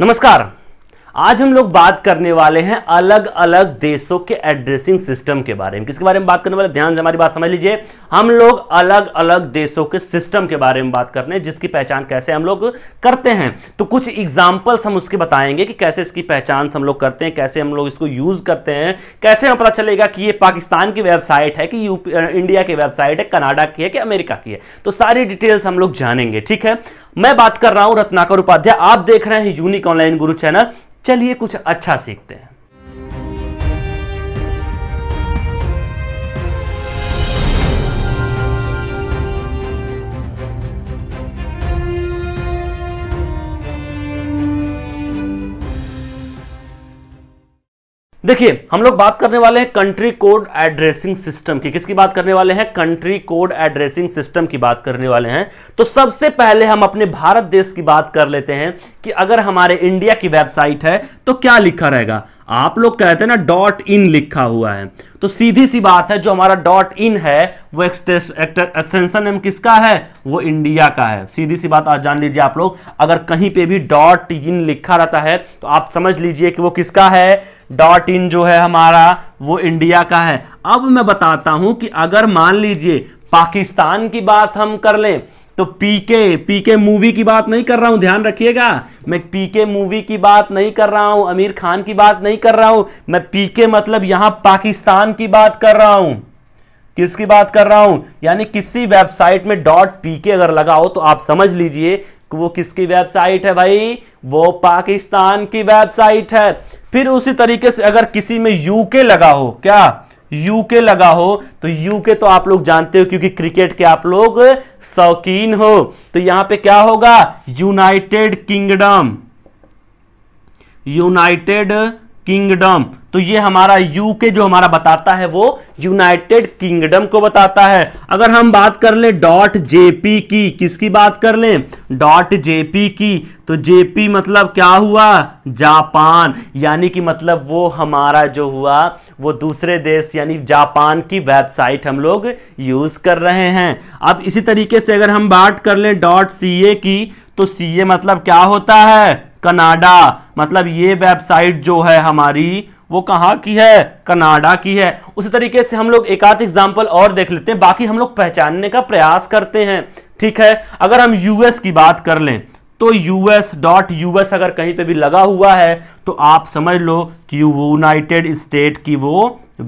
नमस्कार आज हम लोग बात करने वाले हैं अलग अलग देशों के एड्रेसिंग सिस्टम के बारे में किसके बारे में बात करने वाले ध्यान से हमारी बात समझ लीजिए हम लोग अलग अलग देशों के सिस्टम के बारे में बात कर रहे हैं जिसकी पहचान कैसे हम लोग करते हैं तो कुछ एग्जाम्पल्स हम उसके बताएंगे कि कैसे इसकी पहचान हम लोग करते हैं कैसे हम लोग इसको यूज करते हैं कैसे हमें पता चलेगा कि ये पाकिस्तान की वेबसाइट है कि इंडिया की वेबसाइट है कनाडा की है कि अमेरिका की है तो सारी डिटेल्स हम लोग जानेंगे ठीक है मैं बात कर रहा हूं रत्नाकर उपाध्याय आप देख रहे हैं यूनिक ऑनलाइन गुरु चैनल चलिए कुछ अच्छा सीखते हैं देखिए हम लोग बात करने वाले हैं कंट्री कोड एड्रेसिंग सिस्टम की किसकी बात करने वाले हैं कंट्री कोड एड्रेसिंग सिस्टम की बात करने वाले हैं तो सबसे पहले हम अपने भारत देश की बात कर लेते हैं कि अगर हमारे इंडिया की वेबसाइट है तो क्या लिखा रहेगा आप लोग कहते हैं ना डॉट इन लिखा हुआ है तो सीधी सी बात है जो हमारा डॉट इन है वो एक्सटेंशन नेम किसका है वो इंडिया का है सीधी सी बात आज जान लीजिए आप लोग अगर कहीं पे भी डॉट इन लिखा रहता है तो आप समझ लीजिए कि वो किसका है डॉट इन जो है हमारा वो इंडिया का है अब मैं बताता हूं कि अगर मान लीजिए पाकिस्तान की बात हम कर लें तो पीके पीके मूवी की बात नहीं कर रहा हूं ध्यान रखिएगा मैं पीके मूवी की बात नहीं कर रहा हूं अमीर खान की बात नहीं कर रहा हूं मैं पीके मतलब यहां पाकिस्तान की बात कर रहा हूं किसकी बात कर रहा हूं यानी किसी वेबसाइट में डॉट पीके अगर लगा हो तो आप समझ लीजिए कि वो किसकी वेबसाइट है भाई वो पाकिस्तान की वेबसाइट है फिर उसी तरीके से अगर किसी में यूके लगा हो क्या यूके लगा हो तो यूके तो आप लोग जानते हो क्योंकि क्रिकेट के आप लोग शौकीन हो तो यहां पे क्या होगा यूनाइटेड किंगडम यूनाइटेड किंगडम तो ये हमारा यू के जो हमारा बताता है वो यूनाइटेड किंगडम को बताता है अगर हम बात कर लें डॉट जेपी की किसकी बात कर लें डॉट जेपी की तो जेपी मतलब क्या हुआ जापान यानी कि मतलब वो हमारा जो हुआ वो दूसरे देश यानी जापान की वेबसाइट हम लोग यूज कर रहे हैं अब इसी तरीके से अगर हम बात कर लें डॉट सी ए की तो सी ए मतलब क्या होता है कनाडा मतलब ये वेबसाइट जो है हमारी वो कहाँ की है कनाडा की है उसी तरीके से हम लोग एक आध एग्जाम्पल और देख लेते हैं बाकी हम लोग पहचानने का प्रयास करते हैं ठीक है अगर हम यूएस की बात कर लें तो यूएस डॉट यूएस अगर कहीं पे भी लगा हुआ है तो आप समझ लो कि यूनाइटेड स्टेट की वो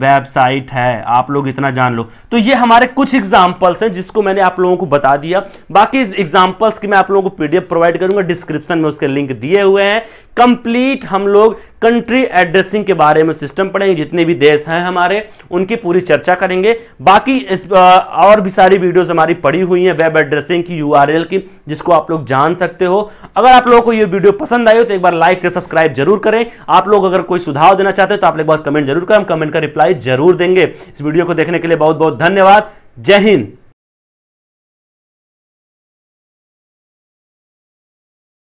वेबसाइट है आप लोग इतना जान लो तो ये हमारे कुछ एग्जाम्पल्स हैं जिसको मैंने आप लोगों को बता दिया बाकी एग्जाम्पल्स की मैं आप लोगों को पीडीएफ प्रोवाइड करूंगा डिस्क्रिप्शन में उसके लिंक दिए हुए हैं कंप्लीट हम लोग कंट्री एड्रेसिंग के बारे में सिस्टम पढ़ेंगे जितने भी देश हैं हमारे उनकी पूरी चर्चा करेंगे बाकी इस और भी सारी वीडियोस हमारी पड़ी हुई हैं वेब एड्रेसिंग की यूआरएल की जिसको आप लोग जान सकते हो अगर आप लोगों को ये वीडियो पसंद आई हो तो एक बार लाइक से सब्सक्राइब जरूर करें आप लोग अगर कोई सुझाव देना चाहते हो तो आप एक बार कमेंट जरूर करें हम कमेंट का रिप्लाई जरूर देंगे इस वीडियो को देखने के लिए बहुत बहुत धन्यवाद जय हिंद